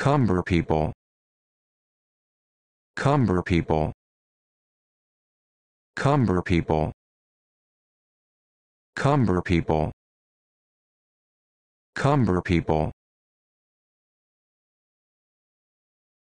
Cumber people. Cumber people. Cumber people. Cumber people. Cumber people.